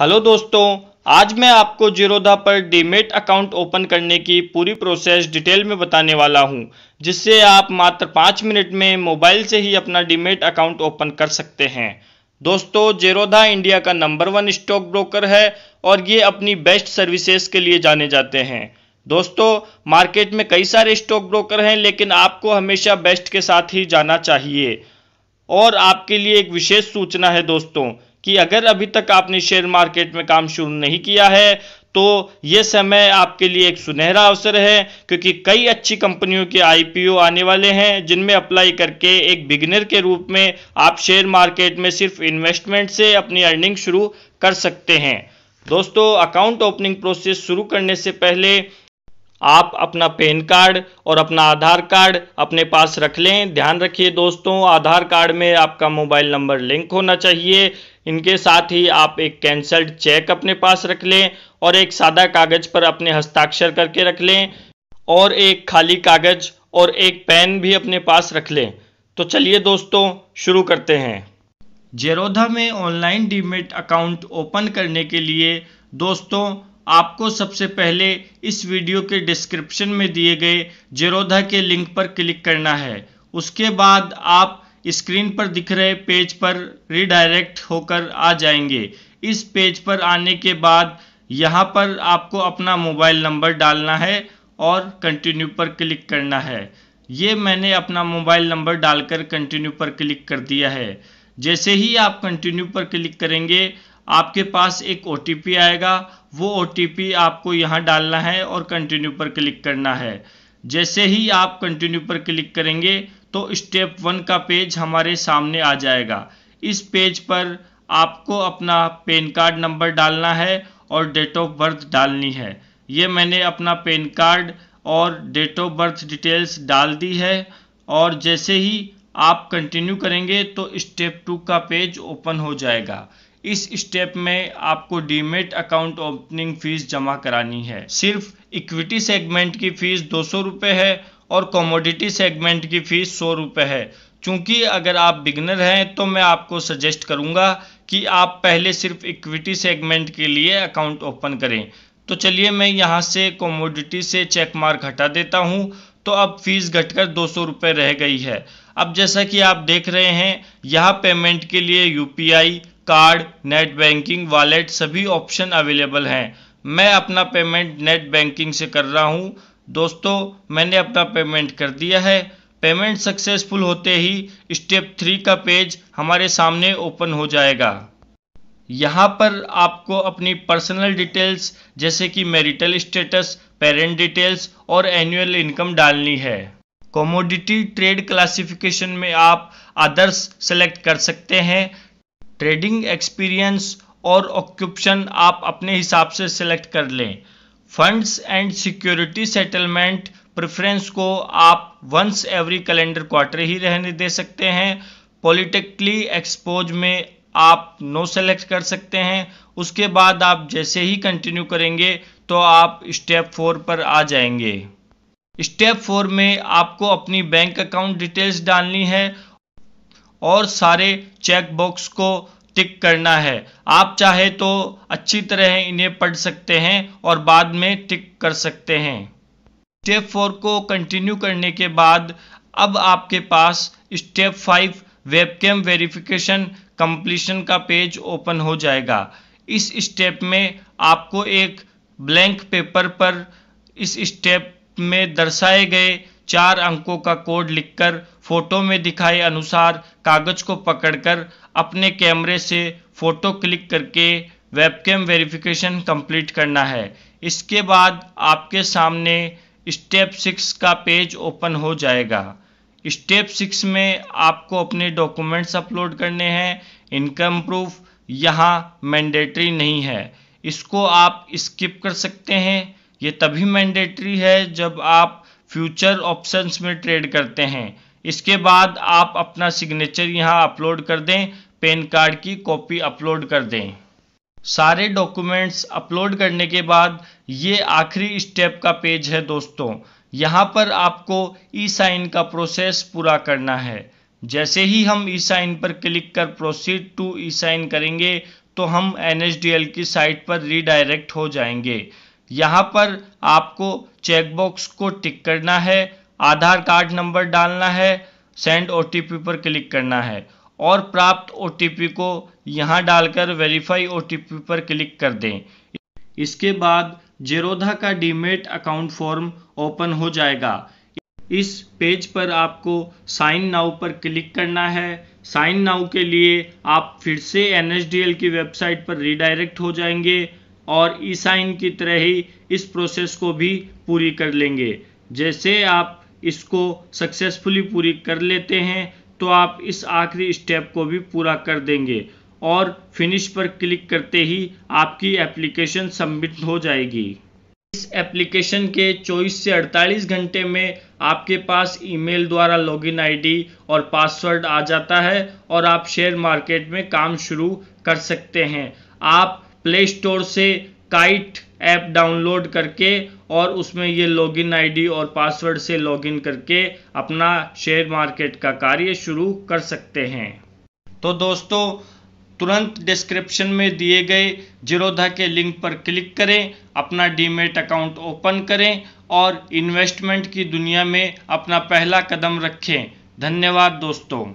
hello दोस्तों आज मैं आपको जीरोधा पर डीमेट अकाउंट ओपन करने की पूरी प्रोसेस डिटेल में बताने वाला हूं जिससे आप मात्र पाँच मिनट में मोबाइल से ही अपना डीमेट अकाउंट ओपन कर सकते हैं दोस्तों जेरोधा इंडिया का नंबर वन स्टॉक ब्रोकर है और ये अपनी बेस्ट सर्विसेज के लिए जाने जाते हैं दोस्तों मार्केट में कई सारे स्टॉक ब्रोकर हैं लेकिन आपको हमेशा बेस्ट के साथ ही जाना चाहिए और आपके लिए एक विशेष सूचना है दोस्तों कि अगर अभी तक आपने शेयर मार्केट में काम शुरू नहीं किया है तो ये समय आपके लिए एक सुनहरा अवसर है क्योंकि कई अच्छी कंपनियों के आईपीओ आने वाले हैं जिनमें अप्लाई करके एक बिगिनर के रूप में आप शेयर मार्केट में सिर्फ इन्वेस्टमेंट से अपनी अर्निंग शुरू कर सकते हैं दोस्तों अकाउंट ओपनिंग प्रोसेस शुरू करने से पहले आप अपना पैन कार्ड और अपना आधार कार्ड अपने पास रख लें ध्यान रखिए दोस्तों आधार कार्ड में आपका मोबाइल नंबर लिंक होना चाहिए इनके साथ ही आप एक कैंसल्ड चेक अपने पास रख लें और एक सादा कागज पर अपने हस्ताक्षर करके रख लें और एक खाली कागज और एक पेन भी अपने पास रख लें तो चलिए दोस्तों शुरू करते हैं जेरोधा में ऑनलाइन डीमेट अकाउंट ओपन करने के लिए दोस्तों आपको सबसे पहले इस वीडियो के डिस्क्रिप्शन में दिए गए जेरोधा के लिंक पर क्लिक करना है उसके बाद आप स्क्रीन पर दिख रहे पेज पर रिडायरेक्ट होकर आ जाएंगे इस पेज पर आने के बाद यहाँ पर आपको अपना मोबाइल नंबर डालना है और कंटिन्यू पर क्लिक करना है ये मैंने अपना मोबाइल नंबर डालकर कंटिन्यू पर क्लिक कर दिया है जैसे ही आप कंटिन्यू पर क्लिक करेंगे आपके पास एक ओ आएगा वो ओ आपको यहाँ डालना है और कंटिन्यू पर क्लिक करना है जैसे ही आप कंटिन्यू पर क्लिक करेंगे तो स्टेप वन का पेज हमारे सामने आ जाएगा इस पेज पर आपको अपना पेन कार्ड नंबर डालना है और डेट ऑफ बर्थ डालनी है ये मैंने अपना पेन कार्ड और डेट ऑफ बर्थ डिटेल्स डाल दी है और जैसे ही आप कंटिन्यू करेंगे तो स्टेप टू का पेज ओपन हो जाएगा इस स्टेप में आपको डीमेट अकाउंट ओपनिंग फीस जमा करानी है सिर्फ इक्विटी सेगमेंट की फीस दो सौ रुपये है और कॉमोडिटी सेगमेंट की फीस सौ रुपये है चूँकि अगर आप बिगनर हैं तो मैं आपको सजेस्ट करूँगा कि आप पहले सिर्फ इक्विटी सेगमेंट के लिए अकाउंट ओपन करें तो चलिए मैं यहाँ से कॉमोडिटी से चेक मार्क हटा देता हूँ तो अब फीस घटकर दो सौ रह गई है अब जैसा कि आप देख रहे हैं यहाँ पेमेंट के लिए UPI card net banking wallet सभी ऑप्शन अवेलेबल हैं मैं अपना पेमेंट नेट बैंकिंग से कर रहा हूँ दोस्तों मैंने अपना पेमेंट कर दिया है पेमेंट सक्सेसफुल होते ही स्टेप थ्री का पेज हमारे सामने ओपन हो जाएगा यहाँ पर आपको अपनी पर्सनल डिटेल्स जैसे कि मैरिटल स्टेटस पेरेंट डिटेल्स और एनुअल इनकम डालनी है कॉमोडिटी ट्रेड क्लासिफिकेशन में आप अदर्स सेलेक्ट कर सकते हैं ट्रेडिंग एक्सपीरियंस और ऑक्यूपेशन आप अपने हिसाब से सिलेक्ट कर लें funds and security settlement preference को आप वंस एवरी कैलेंडर क्वार्टर ही रहने दे सकते हैं पॉलिटिकली एक्सपोज में आप नो सेलेक्ट कर सकते हैं उसके बाद आप जैसे ही कंटिन्यू करेंगे तो आप स्टेप फोर पर आ जाएंगे स्टेप फोर में आपको अपनी बैंक अकाउंट डिटेल्स डालनी है और सारे चेक बॉक्स को टिक करना है आप चाहे तो अच्छी तरह इन्हें पढ़ सकते हैं और बाद में टिक कर सकते हैं स्टेप फोर को कंटिन्यू करने के बाद अब आपके पास step five webcam verification completion का पेज ओपन हो जाएगा इस स्टेप में आपको एक ब्लैंक पेपर पर इस स्टेप में दर्शाए गए चार अंकों का कोड लिखकर फोटो में दिखाए अनुसार कागज को पकड़कर अपने कैमरे से फोटो क्लिक करके वेबकैम वेरिफिकेशन कंप्लीट करना है इसके बाद आपके सामने स्टेप सिक्स का पेज ओपन हो जाएगा स्टेप सिक्स में आपको अपने डॉक्यूमेंट्स अपलोड करने हैं इनकम प्रूफ यहाँ मैंडेटरी नहीं है इसको आप स्किप कर सकते हैं ये तभी मैंडेटरी है जब आप फ्यूचर ऑप्शंस में ट्रेड करते हैं इसके बाद आप अपना सिग्नेचर यहाँ अपलोड कर दें पेन कार्ड की कॉपी अपलोड कर दें सारे डॉक्यूमेंट्स अपलोड करने के बाद ये आखिरी स्टेप का पेज है दोस्तों यहाँ पर आपको ई साइन का प्रोसेस पूरा करना है जैसे ही हम ई साइन पर क्लिक कर प्रोसीड टू ई साइन करेंगे तो हम एन की साइट पर रीडायरेक्ट हो जाएंगे यहाँ पर आपको चेकबॉक्स को टिक करना है आधार कार्ड नंबर डालना है सेंड ओ पर क्लिक करना है और प्राप्त ओ को यहाँ डालकर वेरीफाई ओ पर क्लिक कर दें इसके बाद जेरोधा का डीमेट अकाउंट फॉर्म ओपन हो जाएगा इस पेज पर आपको साइन नाउ पर क्लिक करना है साइन नाउ के लिए आप फिर से एन की वेबसाइट पर रिडायरेक्ट हो जाएंगे और ईसाइन की तरह ही इस प्रोसेस को भी पूरी कर लेंगे जैसे आप इसको सक्सेसफुली पूरी कर लेते हैं तो आप इस आखिरी स्टेप को भी पूरा कर देंगे और फिनिश पर क्लिक करते ही आपकी एप्लीकेशन सबमिट हो जाएगी इस एप्लीकेशन के 24 से 48 घंटे में आपके पास ईमेल द्वारा लॉगिन आईडी और पासवर्ड आ जाता है और आप शेयर मार्केट में काम शुरू कर सकते हैं आप प्ले स्टोर से काइट ऐप डाउनलोड करके और उसमें ये लॉगिन आईडी और पासवर्ड से लॉगिन करके अपना शेयर मार्केट का कार्य शुरू कर सकते हैं तो दोस्तों तुरंत डिस्क्रिप्शन में दिए गए जिरोधा के लिंक पर क्लिक करें अपना डीमेट अकाउंट ओपन करें और इन्वेस्टमेंट की दुनिया में अपना पहला कदम रखें धन्यवाद दोस्तों